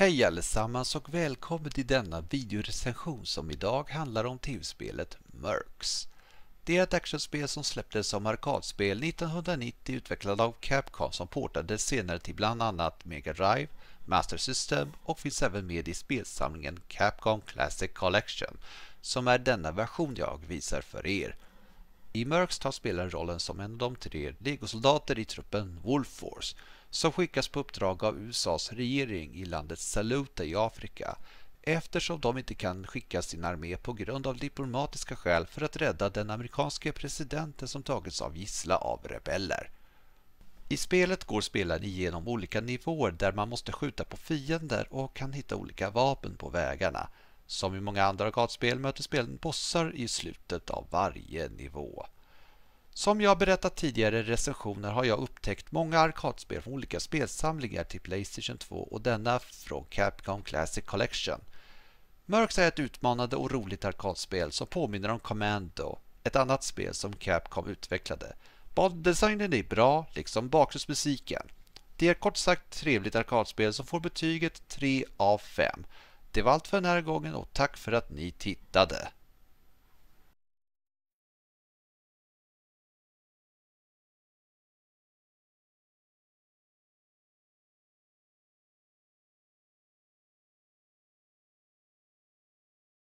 Hej allesammans och välkommen till denna videorecension som idag handlar om tv-spelet Mercs. Det är ett actionspel som släpptes som arkadspel 1990 utvecklad av Capcom som portades senare till bland annat Mega Drive, Master System och finns även med i spelsamlingen Capcom Classic Collection som är denna version jag visar för er. I Mercs tar spelaren rollen som en av de tre legosoldater i truppen Wolf Force som skickas på uppdrag av USAs regering i landet Saluta i Afrika eftersom de inte kan skicka sin armé på grund av diplomatiska skäl för att rädda den amerikanske presidenten som tagits av gissla av rebeller. I spelet går spelaren igenom olika nivåer där man måste skjuta på fiender och kan hitta olika vapen på vägarna. Som i många andra gatspel möter spelen bossar i slutet av varje nivå. Som jag berättat tidigare i recensioner har jag upptäckt många arkadspel från olika spelsamlingar till Playstation 2 och denna från Capcom Classic Collection. Mörks är ett utmanande och roligt arkadspel som påminner om Commando, ett annat spel som Capcom utvecklade. Baddesignen är bra, liksom bakgrundsmusiken. Det är kort sagt trevligt arkadspel som får betyget 3 av 5. Det var allt för den här gången och tack för att ni tittade!